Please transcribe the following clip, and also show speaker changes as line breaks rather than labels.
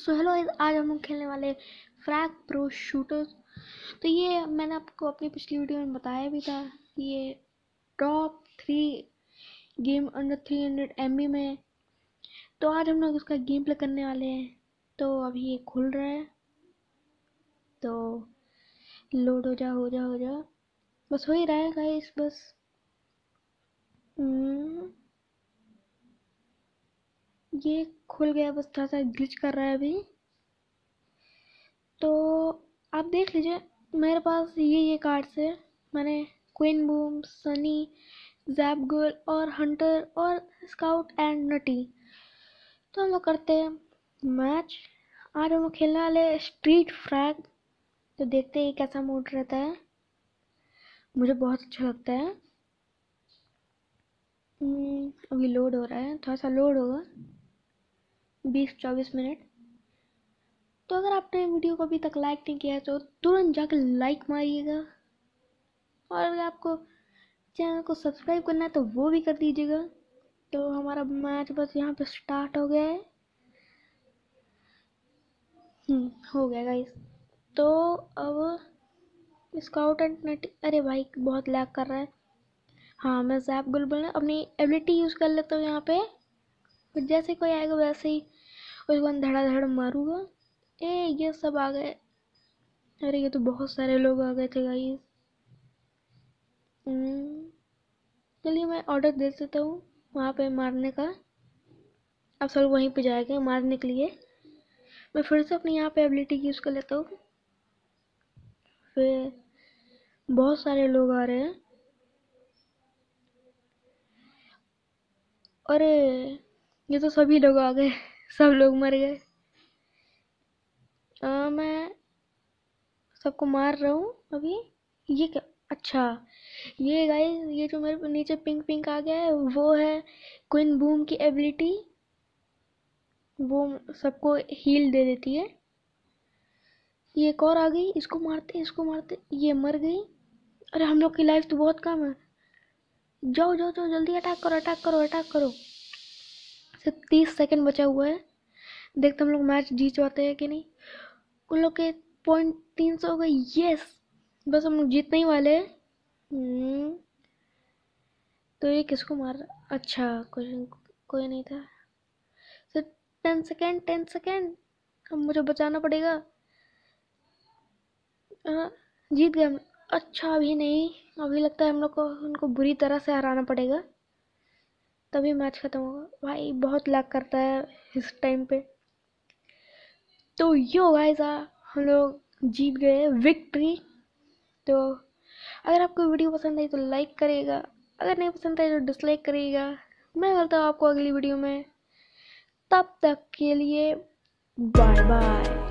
So hello आज हम लोग खेलने वाले फ्रैग प्रो शूटर तो ये मैंने आपको अपनी पिछली वीडियो में बताया भी था ये top three game under three hundred M में तो आज हम लोग इसका गेम प्ले करने वाले हैं तो अभी ये खुल रहा है तो लोड हो जा हो जा हो जा बस हो ही रहा है गाइस बस ये खुल गया बस थोड़ा सा ग्लिच कर रहा है अभी तो आप देख लीजिए मेरे पास ये ये कार्ड्स है मैंने Queen Boom Sunny Zap Girl और हंटर और स्काउट एंड नटी तो हम लोग करते हैं मैच आज हम लोग खेलने वाले स्ट्रीट फ्रैग तो देखते हैं कैसा मूड रहता है मुझे बहुत अच्छा लगता है हम्म, अभी लोड हो रहा है थोड़ा सा लोड होगा बीस चौबीस मिनट तो अगर आपने वीडियो को अभी तक लाइक नहीं किया है तो तुरंत जाकर लाइक मारिएगा और अगर आपको चैनल को सब्सक्राइब करना है तो वो भी कर दीजिएगा तो हमारा मैच बस यहाँ पे स्टार्ट हो गया है हम्म, हो गया गाइस तो अब स्काउट एंड नेट अरे भाई बहुत लैग कर रहा है हाँ मैं जैप गुल अपनी एबिलिटी यूज़ कर लेता हूँ यहाँ पे जैसे कोई आएगा वैसे ही उसको मैं धड़ाधड़ मारूंगा ए ये सब आ गए अरे ये तो बहुत सारे लोग आ गए थे गाइस हम्म। चलिए मैं ऑर्डर दे देता हूँ वहाँ पे मारने का अब सब वहीं पे जाएंगे मारने के लिए मैं फिर से अपने यहाँ पे एबिलिटी यूज़ कर लेता हूँ फिर बहुत सारे लोग आ रहे हैं अरे ये तो सभी लोग आ गए सब लोग मर गए मैं सबको मार रहा हूँ अभी ये क्या अच्छा ये गाइस ये जो मेरे नीचे पिंक पिंक आ गया है वो है क्विन बूम की एबिलिटी वो सबको हील दे देती है ये एक और आ गई इसको मारते इसको मारते ये मर गई अरे हम लोग की लाइफ तो बहुत कम है जाओ जाओ जाओ जल्दी अटैक करो अटैक करो अटैक करो सिर्फ तीस सेकेंड बचा हुआ है देखते हम लोग मैच जीत पाते हैं कि नहीं उन लोग के पॉइंट तीन सौ हो गए यस बस हम लोग जीतने ही वाले हैं हम्म। तो ये किसको मार अच्छा क्वेश्चन कोई नहीं था sir ten second ten second अब मुझे बचाना पड़ेगा हाँ जीत गए हम अच्छा अभी नहीं अभी लगता है हम लोग को उनको बुरी तरह से हराना पड़ेगा तभी मैच ख़त्म होगा भाई बहुत लैग करता है इस टाइम पे तो यो गाइस हम लोग जीत गए विक्ट्री तो अगर आपको वीडियो पसंद आई तो लाइक करेगा अगर नहीं पसंद आई तो डिसलाइक करेगा मैं मिलता हूँ आपको अगली वीडियो में तब तक के लिए बाय बाय